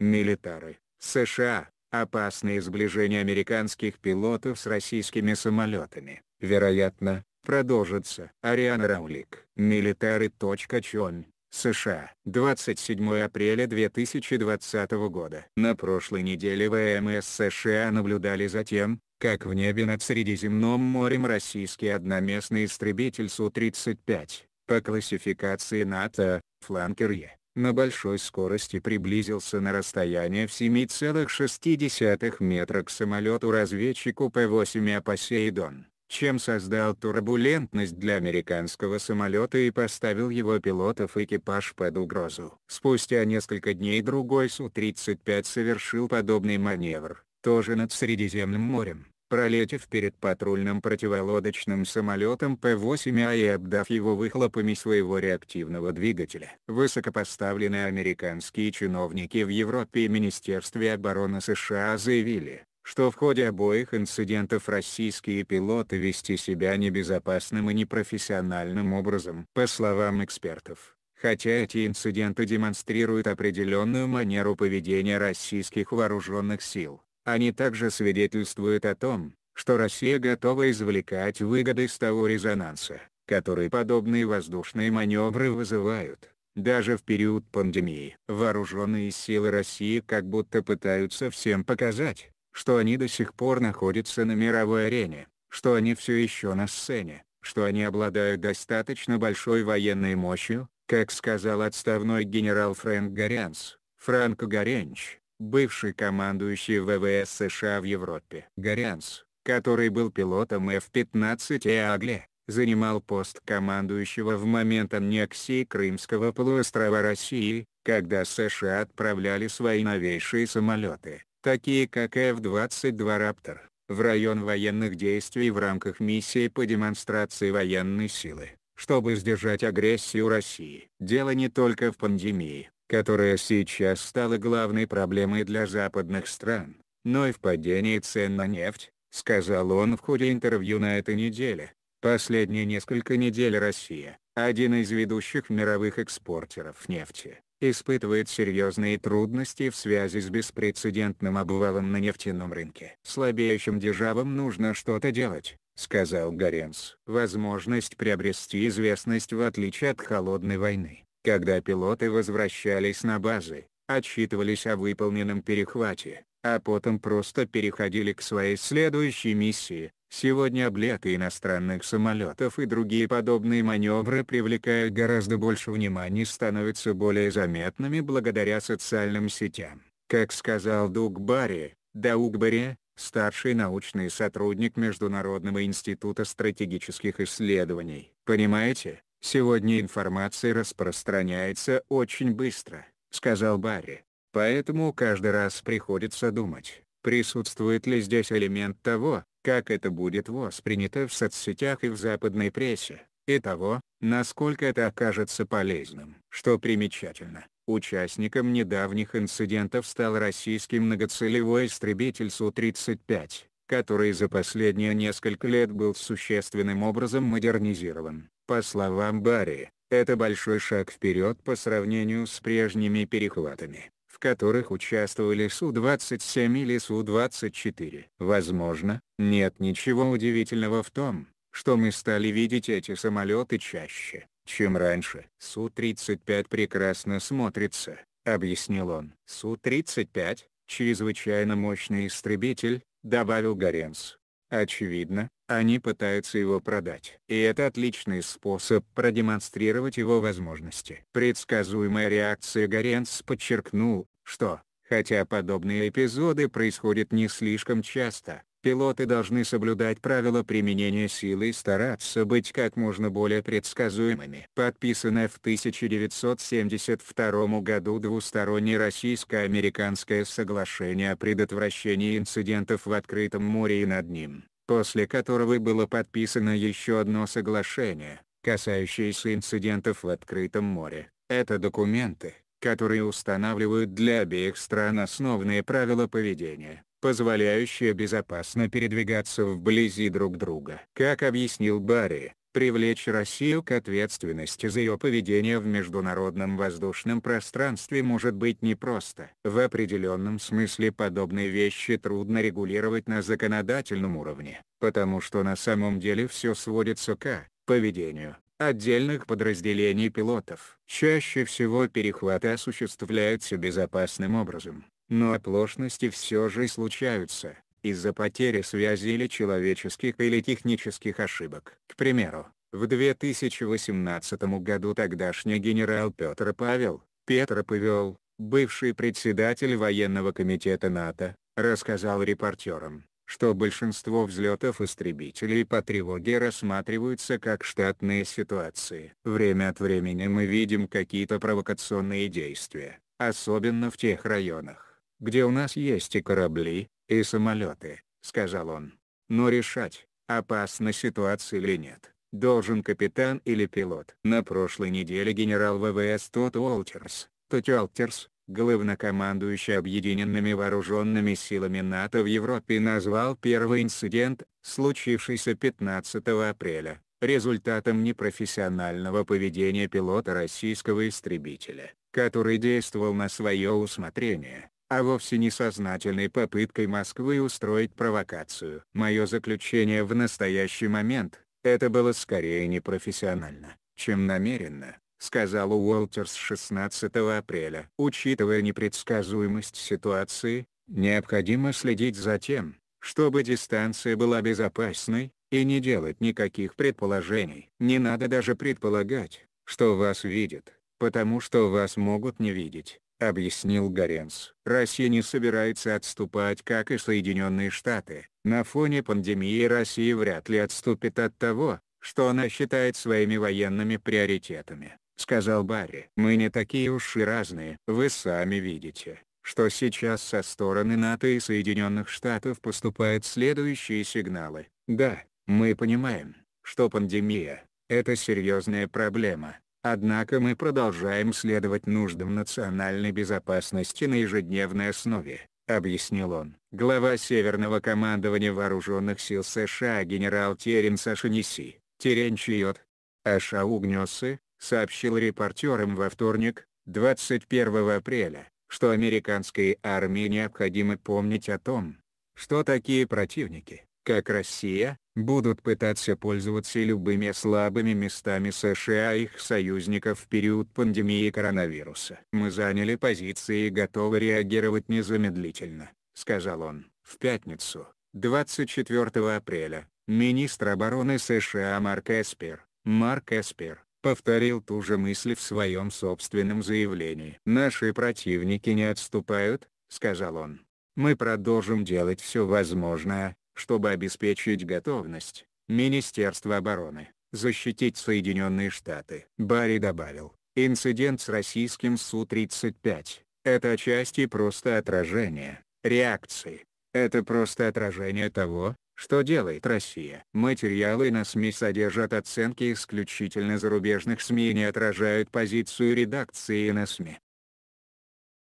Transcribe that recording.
Милитары, США, опасные сближения американских пилотов с российскими самолетами, вероятно, продолжится. Ариана Раулик, Милитары. чон США. 27 апреля 2020 года. На прошлой неделе ВМС США наблюдали за тем, как в небе над Средиземным морем российский одноместный истребитель Су-35, по классификации НАТО, фланкер Е, на большой скорости приблизился на расстояние в 7,6 метра к самолету-разведчику П-8А а чем создал турбулентность для американского самолета и поставил его пилотов экипаж под угрозу. Спустя несколько дней другой Су-35 совершил подобный маневр, тоже над Средиземным морем пролетев перед патрульным противолодочным самолетом П-8А и обдав его выхлопами своего реактивного двигателя. Высокопоставленные американские чиновники в Европе и Министерстве обороны США заявили, что в ходе обоих инцидентов российские пилоты вести себя небезопасным и непрофессиональным образом. По словам экспертов, хотя эти инциденты демонстрируют определенную манеру поведения российских вооруженных сил, они также свидетельствуют о том, что Россия готова извлекать выгоды из того резонанса, который подобные воздушные маневры вызывают. Даже в период пандемии вооруженные силы России как будто пытаются всем показать, что они до сих пор находятся на мировой арене, что они все еще на сцене, что они обладают достаточно большой военной мощью, как сказал отставной генерал Фрэнк Горянц, Франко Горенч бывший командующий ВВС США в Европе. Горянс, который был пилотом F-15 и Агле, занимал пост командующего в момент аннексии Крымского полуострова России, когда США отправляли свои новейшие самолеты, такие как F-22 «Раптор», в район военных действий в рамках миссии по демонстрации военной силы, чтобы сдержать агрессию России. Дело не только в пандемии которая сейчас стала главной проблемой для западных стран, но и в падении цен на нефть, сказал он в ходе интервью на этой неделе. Последние несколько недель Россия, один из ведущих мировых экспортеров нефти, испытывает серьезные трудности в связи с беспрецедентным обвалом на нефтяном рынке. Слабеющим державам нужно что-то делать, сказал Горенц. Возможность приобрести известность в отличие от холодной войны когда пилоты возвращались на базы, отчитывались о выполненном перехвате, а потом просто переходили к своей следующей миссии. Сегодня облеты иностранных самолетов и другие подобные маневры привлекают гораздо больше внимания и становятся более заметными благодаря социальным сетям. Как сказал Дуг Барри, Даук Барри, старший научный сотрудник Международного института стратегических исследований. Понимаете, Сегодня информация распространяется очень быстро, сказал Барри. Поэтому каждый раз приходится думать, присутствует ли здесь элемент того, как это будет воспринято в соцсетях и в западной прессе, и того, насколько это окажется полезным. Что примечательно, участником недавних инцидентов стал российский многоцелевой истребитель Су-35, который за последние несколько лет был существенным образом модернизирован. По словам Барри, это большой шаг вперед по сравнению с прежними перехватами, в которых участвовали Су-27 или Су-24. Возможно, нет ничего удивительного в том, что мы стали видеть эти самолеты чаще, чем раньше. Су-35 прекрасно смотрится, объяснил он. Су-35 — чрезвычайно мощный истребитель, добавил Горенц. Очевидно, они пытаются его продать. И это отличный способ продемонстрировать его возможности. Предсказуемая реакция Горенц подчеркнул, что, хотя подобные эпизоды происходят не слишком часто, Пилоты должны соблюдать правила применения силы и стараться быть как можно более предсказуемыми. Подписанная в 1972 году двустороннее российско-американское соглашение о предотвращении инцидентов в открытом море и над ним, после которого было подписано еще одно соглашение, касающееся инцидентов в открытом море. Это документы, которые устанавливают для обеих стран основные правила поведения позволяющая безопасно передвигаться вблизи друг друга. Как объяснил Барри, привлечь Россию к ответственности за ее поведение в международном воздушном пространстве может быть непросто. В определенном смысле подобные вещи трудно регулировать на законодательном уровне, потому что на самом деле все сводится к поведению отдельных подразделений пилотов. Чаще всего перехваты осуществляются безопасным образом, но оплошности все же случаются, из-за потери связи или человеческих или технических ошибок. К примеру, в 2018 году тогдашний генерал Петр Павел, Петр Павел, бывший председатель военного комитета НАТО, рассказал репортерам, что большинство взлетов истребителей по тревоге рассматриваются как штатные ситуации. Время от времени мы видим какие-то провокационные действия, особенно в тех районах где у нас есть и корабли, и самолеты», — сказал он. «Но решать, опасна ситуация или нет, должен капитан или пилот». На прошлой неделе генерал ВВС Тот Уолтерс, Тот Уолтерс, главнокомандующий объединенными вооруженными силами НАТО в Европе назвал первый инцидент, случившийся 15 апреля, результатом непрофессионального поведения пилота российского истребителя, который действовал на свое усмотрение а вовсе не сознательной попыткой Москвы устроить провокацию. Мое заключение в настоящий момент, это было скорее непрофессионально, чем намеренно, сказал Уолтерс 16 апреля. Учитывая непредсказуемость ситуации, необходимо следить за тем, чтобы дистанция была безопасной, и не делать никаких предположений. Не надо даже предполагать, что вас видят, потому что вас могут не видеть объяснил Горенц. Россия не собирается отступать, как и Соединенные Штаты. На фоне пандемии Россия вряд ли отступит от того, что она считает своими военными приоритетами, сказал Барри. Мы не такие уж и разные. Вы сами видите, что сейчас со стороны НАТО и Соединенных Штатов поступают следующие сигналы. Да, мы понимаем, что пандемия – это серьезная проблема, Однако мы продолжаем следовать нуждам национальной безопасности на ежедневной основе, объяснил он. Глава Северного командования вооруженных сил США генерал Теренс Ашаниси, Теренчиот, Ашаугнёсы, сообщил репортерам во вторник, 21 апреля, что американской армии необходимо помнить о том, что такие противники, как Россия, будут пытаться пользоваться любыми слабыми местами США и их союзников в период пандемии коронавируса. «Мы заняли позиции и готовы реагировать незамедлительно», — сказал он. В пятницу, 24 апреля, министр обороны США Марк Эспер, Марк Эспер, повторил ту же мысль в своем собственном заявлении. «Наши противники не отступают», — сказал он. «Мы продолжим делать все возможное, чтобы обеспечить готовность Министерство обороны защитить Соединенные Штаты. Барри добавил, инцидент с российским Су-35 – это отчасти просто отражение реакции. Это просто отражение того, что делает Россия. Материалы на СМИ содержат оценки исключительно зарубежных СМИ и не отражают позицию редакции на СМИ.